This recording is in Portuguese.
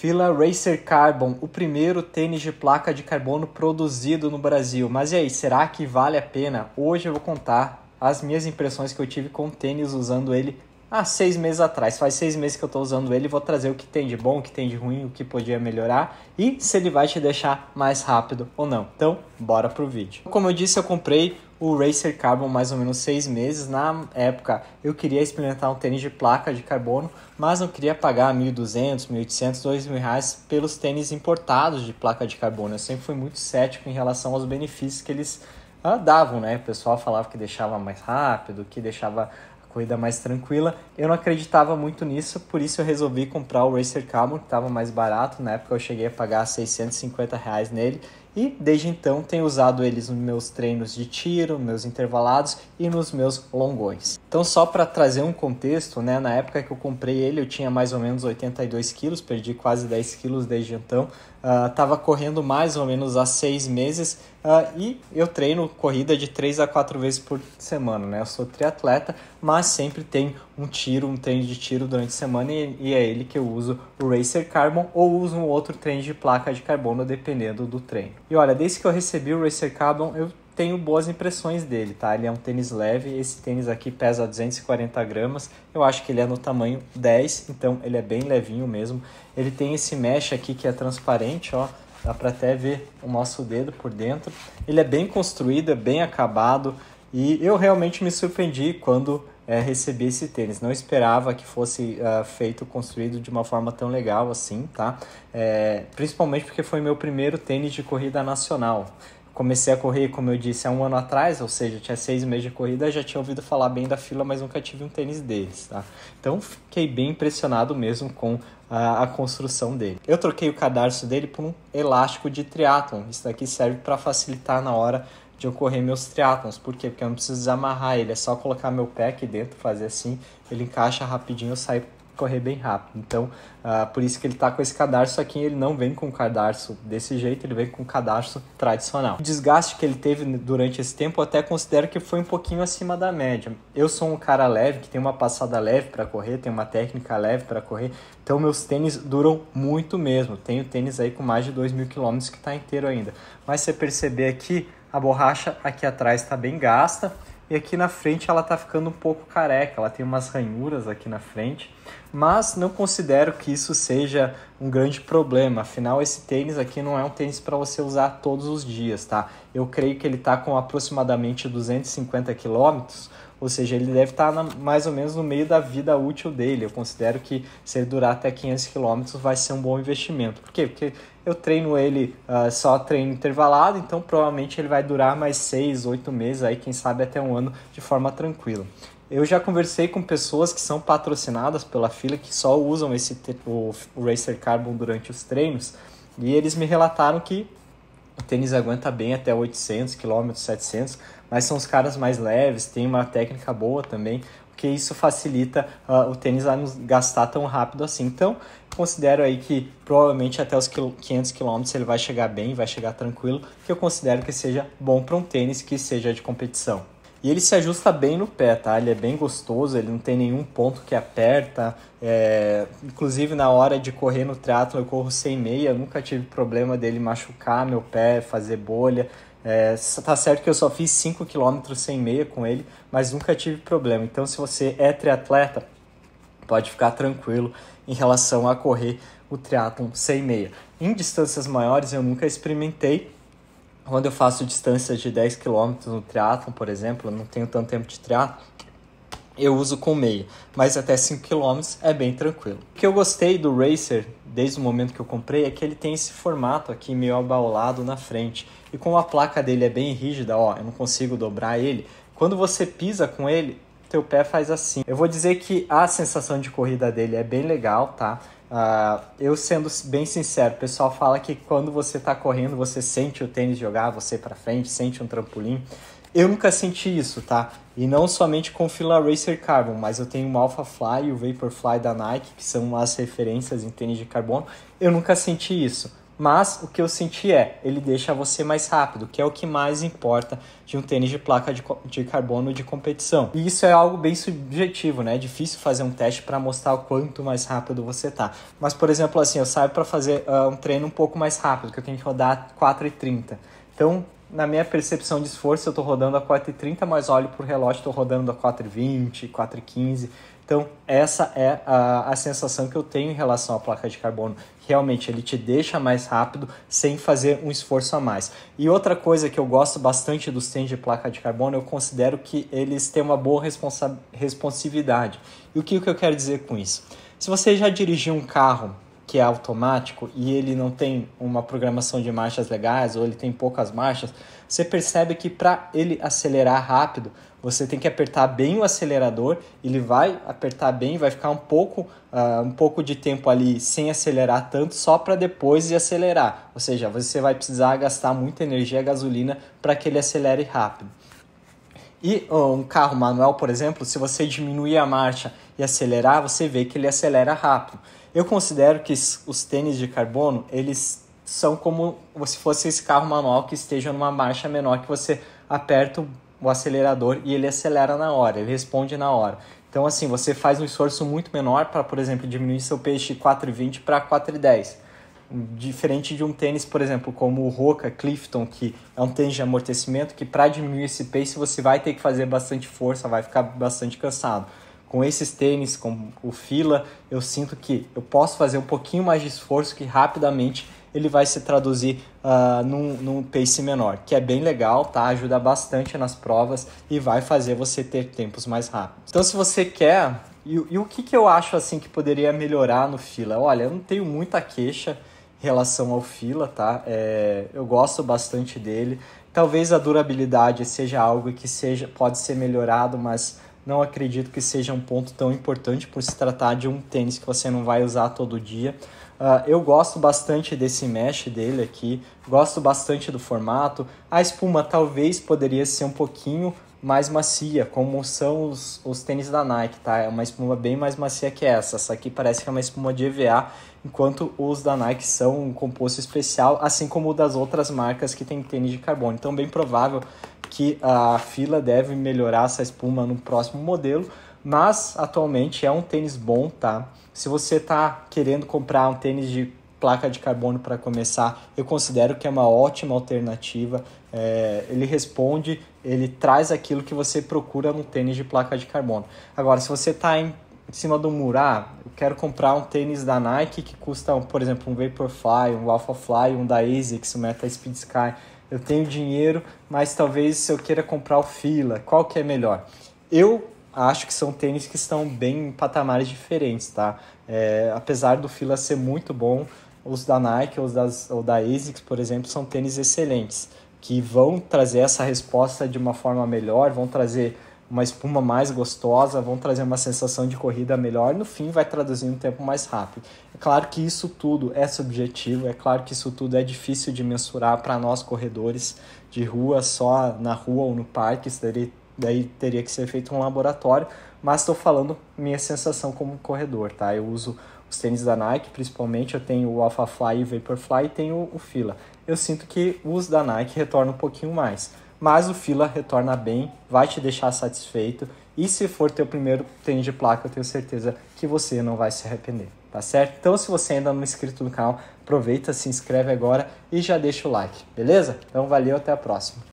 Fila Racer Carbon, o primeiro tênis de placa de carbono produzido no Brasil. Mas e aí, será que vale a pena? Hoje eu vou contar as minhas impressões que eu tive com o tênis usando ele há seis meses atrás. Faz seis meses que eu estou usando ele, vou trazer o que tem de bom, o que tem de ruim, o que podia melhorar e se ele vai te deixar mais rápido ou não. Então, bora pro vídeo. Como eu disse, eu comprei o Racer Carbon mais ou menos seis meses. Na época eu queria experimentar um tênis de placa de carbono, mas não queria pagar 1.200, 1.800, 2.000 reais pelos tênis importados de placa de carbono. Eu sempre fui muito cético em relação aos benefícios que eles ah, davam, né? O pessoal falava que deixava mais rápido, que deixava a corrida mais tranquila. Eu não acreditava muito nisso, por isso eu resolvi comprar o Racer Carbon, que estava mais barato. Na época eu cheguei a pagar 650 reais nele e desde então tenho usado eles nos meus treinos de tiro, meus intervalados e nos meus longões. Então só para trazer um contexto, né, na época que eu comprei ele eu tinha mais ou menos 82 quilos, perdi quase 10 quilos desde então, estava ah, uh, correndo mais ou menos há seis meses uh, e eu treino corrida de três a quatro vezes por semana, né? Eu sou triatleta, mas sempre tem um tiro, um treino de tiro durante a semana e, e é ele que eu uso o Racer Carbon ou uso um outro treino de placa de carbono dependendo do treino. E olha, desde que eu recebi o Racer Carbon, eu tenho boas impressões dele, tá? Ele é um tênis leve, esse tênis aqui pesa 240 gramas, eu acho que ele é no tamanho 10, então ele é bem levinho mesmo. Ele tem esse mesh aqui que é transparente, ó, dá para até ver o nosso dedo por dentro. Ele é bem construído, é bem acabado, e eu realmente me surpreendi quando é, recebi esse tênis. Não esperava que fosse uh, feito, construído de uma forma tão legal assim, tá? É, principalmente porque foi meu primeiro tênis de corrida nacional. Comecei a correr, como eu disse, há um ano atrás, ou seja, tinha seis meses de corrida, já tinha ouvido falar bem da fila, mas nunca tive um tênis deles, tá? Então fiquei bem impressionado mesmo com a, ah, a construção dele. Eu troquei o cadarço dele por um elástico de triatlon. Isso daqui serve para facilitar na hora de ocorrer meus triatlons. Por quê? Porque eu não preciso desamarrar ele, é só colocar meu pé aqui dentro, fazer assim, ele encaixa rapidinho, eu saio correr bem rápido. Então, uh, por isso que ele está com esse cadarço aqui, ele não vem com cadarço desse jeito, ele vem com cadarço tradicional. O desgaste que ele teve durante esse tempo, eu até considero que foi um pouquinho acima da média. Eu sou um cara leve, que tem uma passada leve para correr, tem uma técnica leve para correr, então meus tênis duram muito mesmo. Tenho tênis aí com mais de 2 mil quilômetros que está inteiro ainda. Mas você perceber aqui, a borracha aqui atrás está bem gasta e aqui na frente ela está ficando um pouco careca, ela tem umas ranhuras aqui na frente, mas não considero que isso seja um grande problema, afinal esse tênis aqui não é um tênis para você usar todos os dias, tá? Eu creio que ele está com aproximadamente 250 quilômetros, ou seja, ele deve estar tá na, mais ou menos no meio da vida útil dele. Eu considero que se ele durar até 500 km vai ser um bom investimento. Por quê? Porque eu treino ele uh, só treino intervalado, então provavelmente ele vai durar mais 6, 8 meses, aí quem sabe até um ano de forma tranquila. Eu já conversei com pessoas que são patrocinadas pela fila que só usam esse o, o Racer Carbon durante os treinos e eles me relataram que o tênis aguenta bem até 800 km, 700, mas são os caras mais leves, tem uma técnica boa também, porque isso facilita uh, o tênis a não gastar tão rápido assim. Então, considero aí que provavelmente até os 500 km ele vai chegar bem, vai chegar tranquilo, que eu considero que seja bom para um tênis que seja de competição. E ele se ajusta bem no pé, tá? Ele é bem gostoso, ele não tem nenhum ponto que aperta. É... Inclusive, na hora de correr no triatlon, eu corro sem meia, nunca tive problema dele machucar meu pé, fazer bolha. É... Tá certo que eu só fiz 5 km sem meia com ele, mas nunca tive problema. Então, se você é triatleta, pode ficar tranquilo em relação a correr o triatlon sem meia. Em distâncias maiores, eu nunca experimentei, quando eu faço distâncias de 10 km no triatlon, por exemplo, eu não tenho tanto tempo de triatlon, eu uso com meia, mas até 5 km é bem tranquilo. O que eu gostei do Racer desde o momento que eu comprei é que ele tem esse formato aqui meio abaulado na frente. E como a placa dele é bem rígida, ó, eu não consigo dobrar ele, quando você pisa com ele, teu pé faz assim. Eu vou dizer que a sensação de corrida dele é bem legal, tá? Uh, eu sendo bem sincero, o pessoal fala que quando você tá correndo, você sente o tênis jogar você para frente, sente um trampolim. Eu nunca senti isso, tá? E não somente com Fila Racer Carbon, mas eu tenho o Alpha Fly e o Vaporfly da Nike, que são as referências em tênis de carbono. Eu nunca senti isso. Mas o que eu senti é, ele deixa você mais rápido, que é o que mais importa de um tênis de placa de, de carbono de competição. E isso é algo bem subjetivo, né? É difícil fazer um teste para mostrar o quanto mais rápido você tá. Mas, por exemplo, assim, eu saio para fazer uh, um treino um pouco mais rápido, que eu tenho que rodar 4,30. Então, na minha percepção de esforço, eu estou rodando a 4,30, mas olho pro relógio, estou rodando a 4,20, 4,15. Então, essa é a, a sensação que eu tenho em relação à placa de carbono. Realmente, ele te deixa mais rápido sem fazer um esforço a mais. E outra coisa que eu gosto bastante dos tênis de placa de carbono, eu considero que eles têm uma boa responsa responsividade. E o que, o que eu quero dizer com isso? Se você já dirigiu um carro que é automático e ele não tem uma programação de marchas legais ou ele tem poucas marchas, você percebe que para ele acelerar rápido, você tem que apertar bem o acelerador, ele vai apertar bem, vai ficar um pouco, uh, um pouco de tempo ali sem acelerar tanto, só para depois e acelerar. Ou seja, você vai precisar gastar muita energia, gasolina, para que ele acelere rápido. E um carro manual, por exemplo, se você diminuir a marcha e acelerar, você vê que ele acelera rápido. Eu considero que os tênis de carbono, eles são como se fosse esse carro manual que esteja numa marcha menor que você aperta o acelerador e ele acelera na hora, ele responde na hora. Então assim, você faz um esforço muito menor para, por exemplo, diminuir seu peixe 4,20 para 4,10. Diferente de um tênis, por exemplo, como o Roca Clifton, que é um tênis de amortecimento, que para diminuir esse peixe você vai ter que fazer bastante força, vai ficar bastante cansado com esses tênis, com o fila, eu sinto que eu posso fazer um pouquinho mais de esforço que rapidamente ele vai se traduzir uh, num, num pace menor, que é bem legal, tá? Ajuda bastante nas provas e vai fazer você ter tempos mais rápidos. Então, se você quer, e, e o que, que eu acho assim que poderia melhorar no fila? Olha, eu não tenho muita queixa em relação ao fila, tá? É, eu gosto bastante dele. Talvez a durabilidade seja algo que seja pode ser melhorado, mas não acredito que seja um ponto tão importante por se tratar de um tênis que você não vai usar todo dia. Uh, eu gosto bastante desse mesh dele aqui, gosto bastante do formato. A espuma talvez poderia ser um pouquinho mais macia, como são os, os tênis da Nike, tá? É uma espuma bem mais macia que essa. Essa aqui parece que é uma espuma de EVA, enquanto os da Nike são um composto especial, assim como o das outras marcas que tem tênis de carbono. Então, bem provável que a fila deve melhorar essa espuma no próximo modelo, mas atualmente é um tênis bom, tá? Se você está querendo comprar um tênis de placa de carbono para começar, eu considero que é uma ótima alternativa. É, ele responde, ele traz aquilo que você procura no tênis de placa de carbono. Agora, se você está em cima do muro, ah, eu quero comprar um tênis da Nike que custa, por exemplo, um Vaporfly, um Alphafly, um da ASICS, um Meta Speed Sky eu tenho dinheiro, mas talvez se eu queira comprar o fila, qual que é melhor? Eu acho que são tênis que estão bem em patamares diferentes, tá? É, apesar do fila ser muito bom, os da Nike os das, ou da ASICS, por exemplo, são tênis excelentes, que vão trazer essa resposta de uma forma melhor, vão trazer uma espuma mais gostosa, vão trazer uma sensação de corrida melhor, no fim vai traduzir um tempo mais rápido. É claro que isso tudo é subjetivo, é claro que isso tudo é difícil de mensurar para nós corredores de rua, só na rua ou no parque, isso daí, daí teria que ser feito um laboratório, mas estou falando minha sensação como corredor, tá? Eu uso os tênis da Nike, principalmente eu tenho o Alpha Fly e o Vaporfly e tenho o Fila. Eu sinto que os da Nike retornam um pouquinho mais mas o Fila retorna bem, vai te deixar satisfeito e se for teu primeiro treino de placa, eu tenho certeza que você não vai se arrepender, tá certo? Então, se você ainda não é inscrito no canal, aproveita, se inscreve agora e já deixa o like, beleza? Então, valeu, até a próxima.